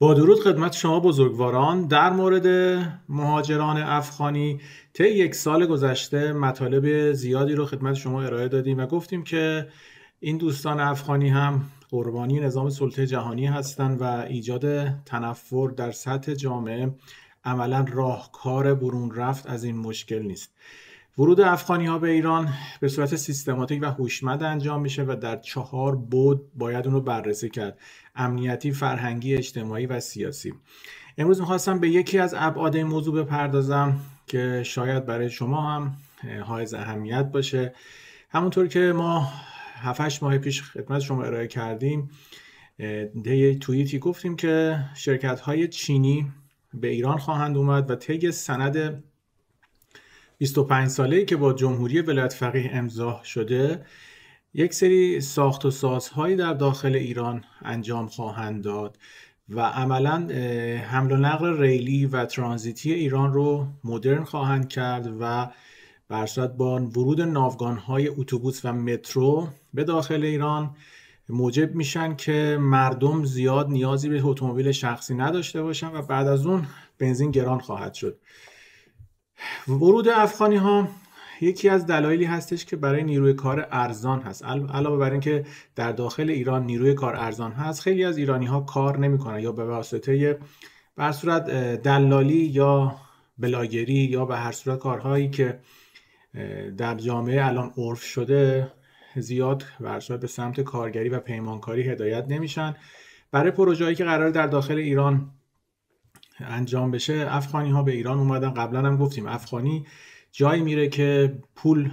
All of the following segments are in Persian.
با درود خدمت شما بزرگواران در مورد مهاجران افغانی طی یک سال گذشته مطالب زیادی رو خدمت شما ارائه دادیم و گفتیم که این دوستان افغانی هم قربانی نظام سلطه جهانی هستند و ایجاد تنفر در سطح جامعه عملا راهکار برون رفت از این مشکل نیست ورود افغانی ها به ایران به صورت سیستماتیک و هوشمند انجام میشه و در چهار بود باید اون رو بررسی کرد امنیتی، فرهنگی، اجتماعی و سیاسی امروز میخواستم به یکی از ابعاد این موضوع بپردازم که شاید برای شما هم های اهمیت باشه همونطور که ما 7 ماه پیش خدمت شما ارائه کردیم دی توییتی گفتیم که شرکت های چینی به ایران خواهند اومد و طی سند 25 ای که با جمهوری ولایت فقیه امضا شده یک سری ساخت و سازهایی در داخل ایران انجام خواهند داد و عملا حمل و نقل ریلی و ترانزیتی ایران رو مدرن خواهند کرد و برصد با ورود های اتوبوس و مترو به داخل ایران موجب میشن که مردم زیاد نیازی به اتومبیل شخصی نداشته باشن و بعد از اون بنزین گران خواهد شد ورود افغانی ها یکی از دلایلی هستش که برای نیروی کار ارزان هست علاوه بر اینکه در داخل ایران نیروی کار ارزان هست خیلی از ایرانی ها کار نمیکنن یا به واسطه بر صورت دلالی یا بلاگری یا به هر صورت کارهایی که در جامعه الان عرف شده زیاد ورشا به سمت کارگری و پیمانکاری هدایت نمیشن برای پروژه‌ای که قرار در داخل ایران انجام بشه افغانی ها به ایران اومدن قبلا هم گفتیم افغانی جایی میره که پول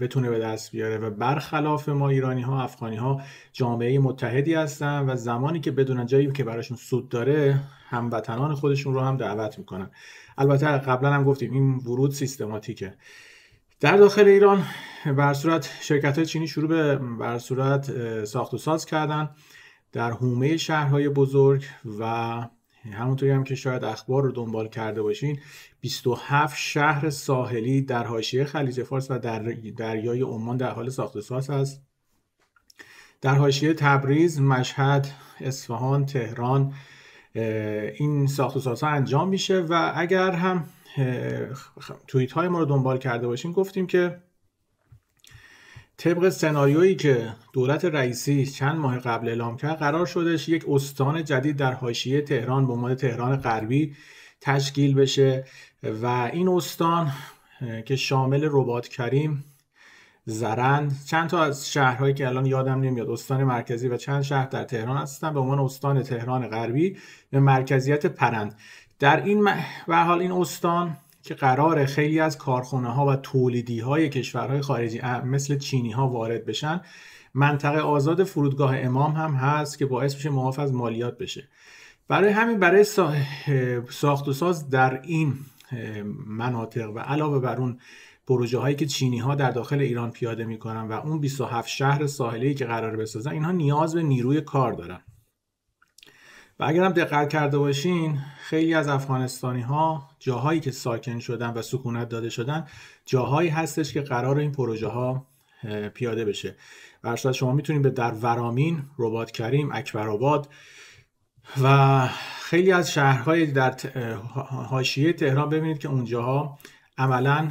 بتونه به دست بیاره و برخلاف ما ایرانی ها افغانی ها جامعه متحدی هستن و زمانی که بدونن جایی که براشون سود داره هموطنان خودشون رو هم دعوت میکنن البته قبلا هم گفتیم این ورود سیستماتیکه در داخل ایران بر صورت شرکت های چینی شروع به بر صورت ساخت و ساز کردن در حومه شهرهای بزرگ و همونطوری هم که شاید اخبار رو دنبال کرده باشین 27 شهر ساحلی در حاشیه خلیج فارس و در دریای عمان در حال ساخت ساز است در حاشیه تبریز، مشهد، اصفهان، تهران این ساخت و سازها انجام میشه و اگر هم توییت های ما رو دنبال کرده باشین گفتیم که طبق سناریویی که دولت رئیسی چند ماه قبل اعلام کرد قرار شدش یک استان جدید در حاشیه تهران به عنوان تهران غربی تشکیل بشه و این استان که شامل رباط کریم زرند چند تا از شهرهایی که الان یادم نمیاد استان مرکزی و چند شهر در تهران هستن به عنوان استان تهران غربی به مرکزیت پرند در این م... حال این استان که قرار خیلی از کارخونه ها و تولیدی های کشورهای خارجی مثل چینی ها وارد بشن منطقه آزاد فرودگاه امام هم هست که باعث میشه معاف از مالیات بشه برای همین برای ساخت و ساز در این مناطق و علاوه بر اون پروژه هایی که چینی ها در داخل ایران پیاده میکنن و اون 27 شهر ساحلی که قرار بسازن اینها نیاز به نیروی کار دارن و اگر هم دقت کرده باشین خیلی از افغانستانی ها جاهایی که ساکن شدن و سکونت داده شدن جاهایی هستش که قرار این پروژه ها پیاده بشه و شما میتونید به در ورامین رباط کریم آباد و خیلی از شهرهای در حاشیه تهران ببینید که اونجاها عملا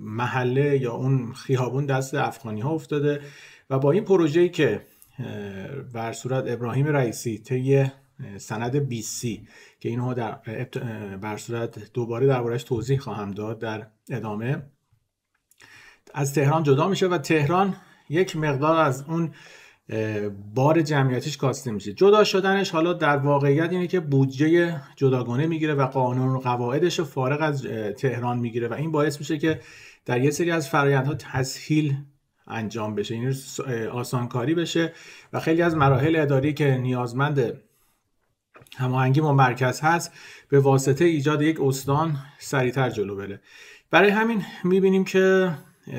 محله یا اون خیابون دست افغانی ها افتاده و با این پروژه‌ای که بر صورت ابراهیم رئیسی طی سند سی که اینها در بر صورت دوباره دربارش توضیح خواهم داد در ادامه از تهران جدا میشه و تهران یک مقدار از اون بار جمعیتیش کاسته میشه جدا شدنش حالا در واقعیت اینه که بودجه جداگانه میگیره و قانون و قواعدش فارغ از تهران میگیره و این باعث میشه که در یه سری از فرایندها تسهیل انجام بشه یعنی این آسانکاری بشه و خیلی از مراحل اداری که نیازمند هماهنگی با مرکز هست به واسطه ایجاد یک استان سریعتر جلو بره برای همین میبینیم که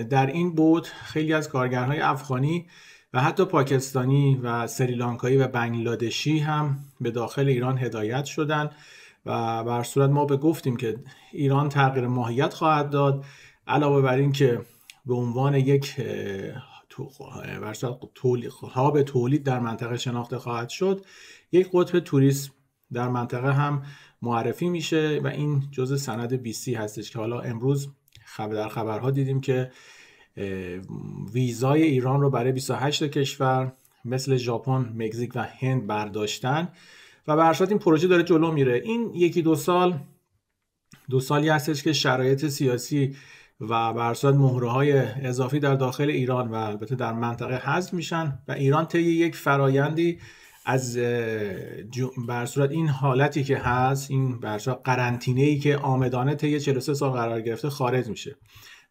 در این بود خیلی از کارگرهای افغانی و حتی پاکستانی و سریلانکایی و بنگلادشی هم به داخل ایران هدایت شدن و بر صورت ما به گفتیم که ایران تغییر ماهیت خواهد داد علاوه بر این که به عنوان یک تولید تولید در منطقه شناخته خواهد شد یک قطب توریسم در منطقه هم معرفی میشه و این جزء سند بیسی هستش که حالا امروز خبر در خبرها دیدیم که ویزای ایران رو برای 28 کشور مثل ژاپن، مکزیک و هند برداشتن و به این پروژه داره جلو میره این یکی دو سال دو سالی هستش که شرایط سیاسی و برصورت مهره های اضافی در داخل ایران و البته در منطقه حذف میشن و ایران طی یک فرایندی از بر این حالتی که هست این بر قرنطینه ای که آمدانه طی 43 سال قرار گرفته خارج میشه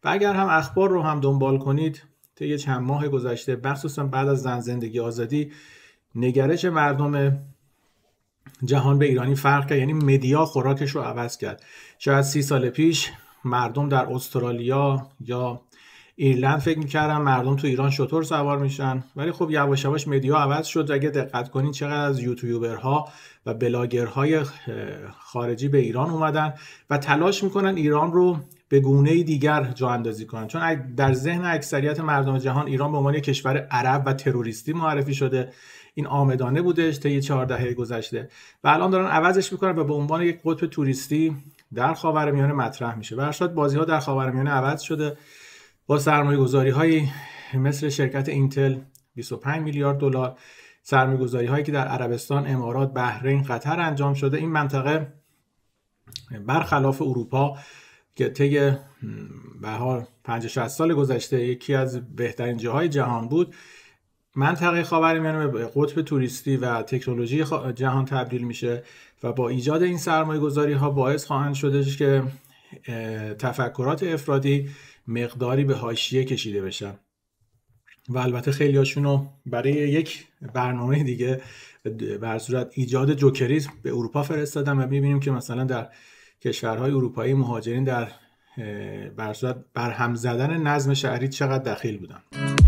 و اگر هم اخبار رو هم دنبال کنید طی چند ماه گذشته مخصوصا بعد از زن زندگی آزادی نگرش مردم جهان به ایرانی فرق کرد یعنی مدیا خوراکش رو عوض کرد شاید سی سال پیش مردم در استرالیا یا ایرلند فکر میکردم مردم تو ایران شطور سوار میشن ولی خب یواش یواش مدیا عوض شد اگه دقت کنین چقدر از یوتیوبرها و بلاگرهای خارجی به ایران اومدن و تلاش میکنن ایران رو به گونه دیگر جا اندازی کنن چون در ذهن اکثریت مردم جهان ایران به عنوان یک کشور عرب و تروریستی معرفی شده این آمدانه بودش طی چهار دهه گذشته و الان دارن عوضش میکنن و به عنوان یک قطب توریستی در خاورمیانه مطرح میشه و ارشاد ها در خاورمیانه عوض شده با سرمایه گذاری های مثل شرکت اینتل 25 میلیارد دلار سرمایه گذاری هایی که در عربستان، امارات، بحرین، قطر انجام شده این منطقه برخلاف اروپا که طی به حال 6 سال گذشته یکی از بهترین جاهای جهان بود منطقه خاورمیانه به قطب توریستی و تکنولوژی جهان تبدیل میشه و با ایجاد این سرمایه گذاری ها باعث خواهند شده که تفکرات افرادی مقداری به هاشیه کشیده بشن و البته خیلی رو برای یک برنامه دیگه بر صورت ایجاد جوکریز به اروپا فرستادم و میبینیم که مثلا در کشورهای اروپایی مهاجرین در بر صورت برهم زدن نظم شهری چقدر دخیل بودن